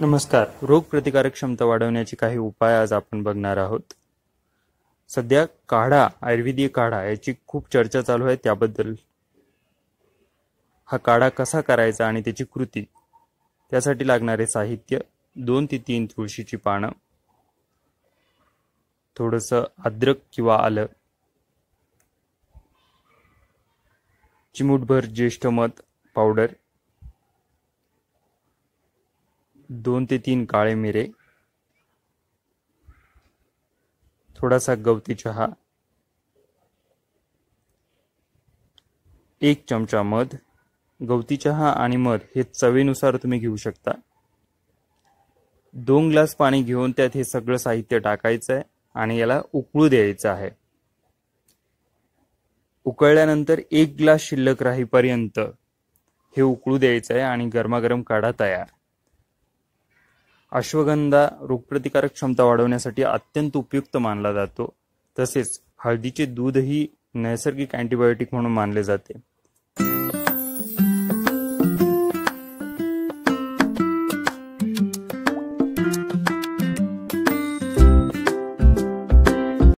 नमस्कार रोग प्रतिकारक क्षमता वाढवण्याचे काही उपाय आज आपण बघणार आहोत सध्या काढा आयुर्वेदीय काढा याची खूप चर्चा चालू आहे त्याबद्दल हा काढा कसा करायचा आणि त्याची कृती त्यासाठी लागणारे साहित्य दोन ते तीन तुळशीची पानं थोडस अद्रक किंवा आलं चिमूटभर ज्येष्ठ मध पावडर दोन ते तीन काळे मिरे थोडासा गवती चहा एक चमचा मध गवती चहा आणि मध हे चवीनुसार तुम्ही घेऊ शकता दोन ग्लास पाणी घेऊन त्यात हे सगळं साहित्य टाकायचं आहे आणि याला उकळू द्यायचं आहे उकळल्यानंतर एक ग्लास शिल्लक राहीपर्यंत हे उकळू द्यायचं आहे आणि गरमागरम काढा तयार अश्वगंधा रोगप्रतिकारक क्षमता वाढवण्यासाठी अत्यंत उपयुक्त मानला जातो तसेच हळदीचे दूधही नैसर्गिक अँटीबायोटिक म्हणून मानले जाते